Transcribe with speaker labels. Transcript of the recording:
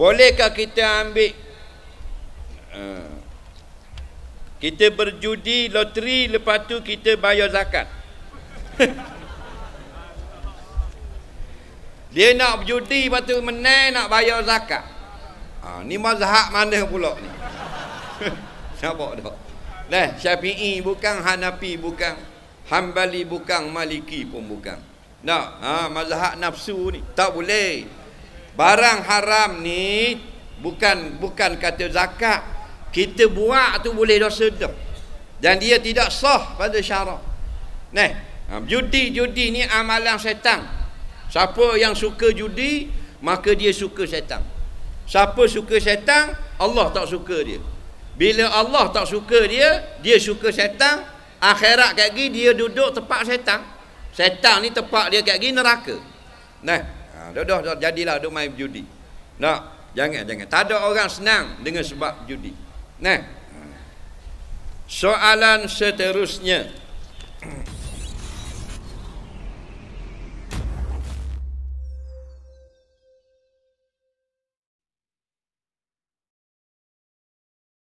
Speaker 1: Bolehkah kita ambil ha. kita berjudi loteri lepas tu kita bayar zakat. Dia nak berjudi lepas tu menang nak bayar zakat. Ha, ni mazhab mana pulak ni? siapa tak? Nah, Syafi'i bukan Hanafi bukan Hambali bukan Maliki pun bukan. Nak, ha, mazhab nafsu ni tak boleh barang haram ni bukan bukan kata zakat kita buat tu boleh dosa tu dan dia tidak sah pada syarak Neh judi-judi ha, ni amalan syaitan siapa yang suka judi maka dia suka syaitan siapa suka syaitan Allah tak suka dia bila Allah tak suka dia dia suka syaitan akhirat kat dia duduk tempat syaitan syaitan ni tempat dia kat neraka Neh dah dah dah jadilah duk main judi. Nak, jangan jangan. Tak ada orang senang dengan sebab judi. Nah. Ha. Soalan seterusnya.